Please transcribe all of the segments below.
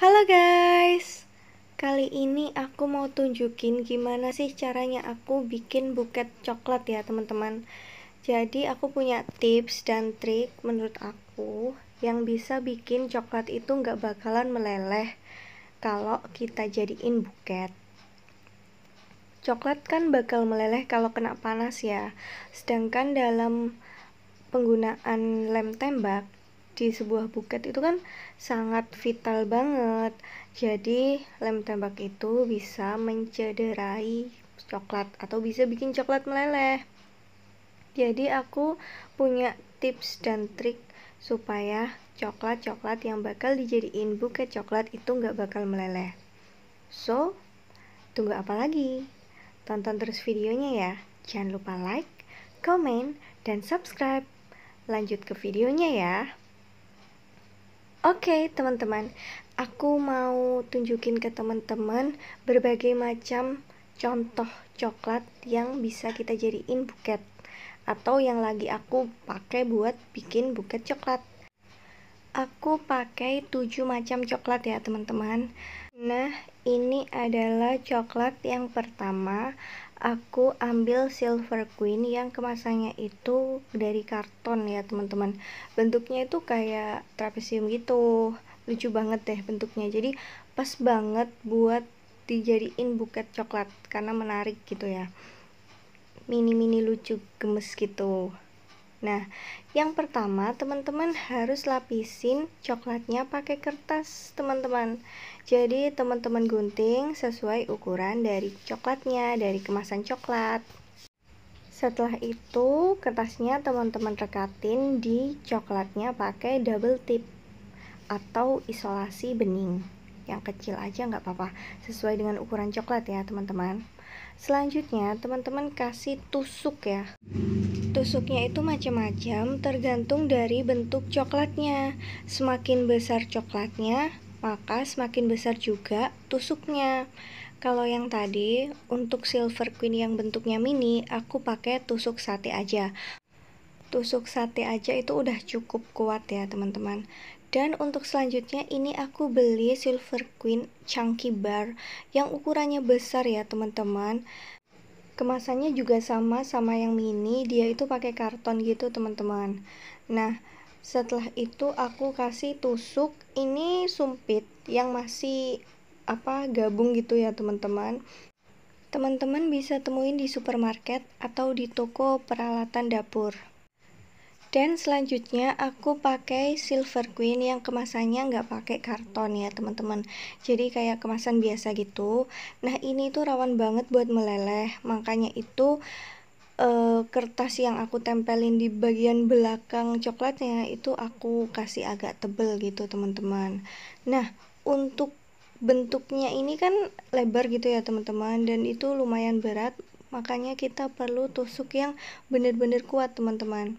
Halo guys, kali ini aku mau tunjukin gimana sih caranya aku bikin buket coklat ya teman-teman Jadi aku punya tips dan trik menurut aku yang bisa bikin coklat itu nggak bakalan meleleh kalau kita jadiin buket Coklat kan bakal meleleh kalau kena panas ya Sedangkan dalam penggunaan lem tembak di sebuah buket itu kan sangat vital banget. Jadi lem tembak itu bisa mencederai coklat atau bisa bikin coklat meleleh. Jadi aku punya tips dan trik supaya coklat-coklat yang bakal dijadiin buket coklat itu nggak bakal meleleh. So, tunggu apa lagi? Tonton terus videonya ya. Jangan lupa like, comment, dan subscribe. Lanjut ke videonya ya. Oke, okay, teman-teman. Aku mau tunjukin ke teman-teman berbagai macam contoh coklat yang bisa kita jadiin buket atau yang lagi aku pakai buat bikin buket coklat. Aku pakai 7 macam coklat ya, teman-teman. Nah, ini adalah coklat yang pertama aku ambil silver queen yang kemasannya itu dari karton ya teman-teman bentuknya itu kayak trapesium gitu lucu banget deh bentuknya jadi pas banget buat dijadiin buket coklat karena menarik gitu ya mini-mini lucu gemes gitu Nah, yang pertama teman-teman harus lapisin coklatnya pakai kertas teman-teman. Jadi teman-teman gunting sesuai ukuran dari coklatnya, dari kemasan coklat. Setelah itu kertasnya teman-teman rekatin di coklatnya pakai double tip atau isolasi bening. Yang kecil aja nggak apa-apa, sesuai dengan ukuran coklat ya teman-teman. Selanjutnya teman-teman kasih tusuk ya. Tusuknya itu macam-macam tergantung dari bentuk coklatnya. Semakin besar coklatnya, maka semakin besar juga tusuknya. Kalau yang tadi, untuk silver queen yang bentuknya mini, aku pakai tusuk sate aja. Tusuk sate aja itu udah cukup kuat ya teman-teman. Dan untuk selanjutnya ini aku beli Silver Queen Chunky Bar yang ukurannya besar ya teman-teman. Kemasannya juga sama sama yang mini, dia itu pakai karton gitu, teman-teman. Nah, setelah itu aku kasih tusuk ini sumpit yang masih apa gabung gitu ya, teman-teman. Teman-teman bisa temuin di supermarket atau di toko peralatan dapur dan selanjutnya aku pakai silver queen yang kemasannya nggak pakai karton ya teman-teman jadi kayak kemasan biasa gitu nah ini tuh rawan banget buat meleleh makanya itu uh, kertas yang aku tempelin di bagian belakang coklatnya itu aku kasih agak tebel gitu teman-teman nah untuk bentuknya ini kan lebar gitu ya teman-teman dan itu lumayan berat makanya kita perlu tusuk yang bener-bener kuat teman-teman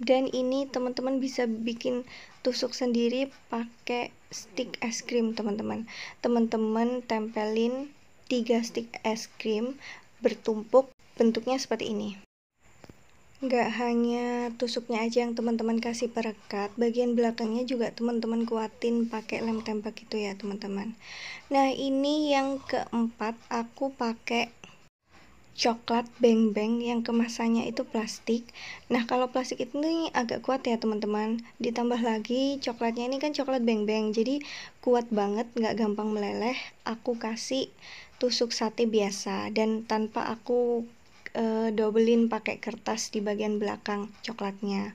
dan ini teman-teman bisa bikin tusuk sendiri pakai stick es krim teman-teman teman-teman tempelin 3 stick es krim bertumpuk bentuknya seperti ini Gak hanya tusuknya aja yang teman-teman kasih perekat, bagian belakangnya juga teman-teman kuatin pakai lem tembak gitu ya teman-teman. Nah ini yang keempat aku pakai coklat beng beng yang kemasannya itu plastik. Nah kalau plastik itu nih agak kuat ya teman-teman. Ditambah lagi coklatnya ini kan coklat beng beng, jadi kuat banget, nggak gampang meleleh. Aku kasih tusuk sate biasa dan tanpa aku e, dobelin pakai kertas di bagian belakang coklatnya.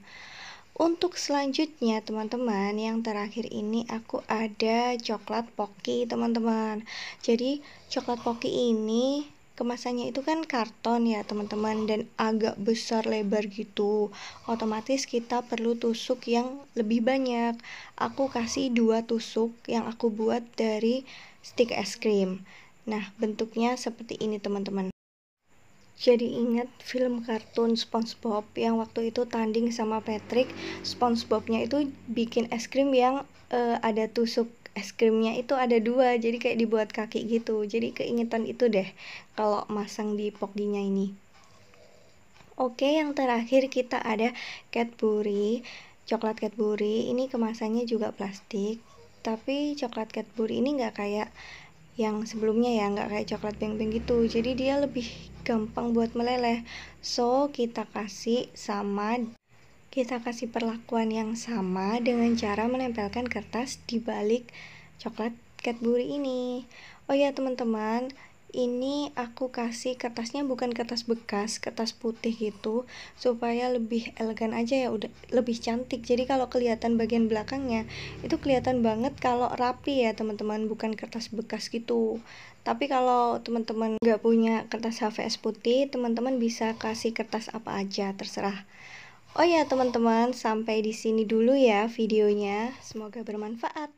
Untuk selanjutnya teman-teman yang terakhir ini aku ada coklat poki teman-teman Jadi coklat poki ini kemasannya itu kan karton ya teman-teman dan agak besar lebar gitu otomatis kita perlu tusuk yang lebih banyak aku kasih dua tusuk yang aku buat dari stick es krim nah bentuknya seperti ini teman-teman jadi ingat film kartun SpongeBob yang waktu itu tanding sama Patrick SpongeBobnya itu bikin es krim yang uh, ada tusuk es krimnya itu ada dua jadi kayak dibuat kaki gitu jadi keingetan itu deh kalau masang di pokdinya ini oke yang terakhir kita ada Cadbury coklat Cadbury ini kemasannya juga plastik tapi coklat Cadbury ini nggak kayak yang sebelumnya ya nggak kayak coklat beng-beng gitu jadi dia lebih gampang buat meleleh so kita kasih sama kita kasih perlakuan yang sama dengan cara menempelkan kertas di balik coklat Cadbury ini. Oh ya teman-teman, ini aku kasih kertasnya bukan kertas bekas, kertas putih gitu supaya lebih elegan aja ya, udah lebih cantik. Jadi kalau kelihatan bagian belakangnya itu kelihatan banget kalau rapi ya, teman-teman, bukan kertas bekas gitu. Tapi kalau teman-teman nggak punya kertas HVS putih, teman-teman bisa kasih kertas apa aja terserah. Oh ya teman-teman, sampai di sini dulu ya videonya. Semoga bermanfaat.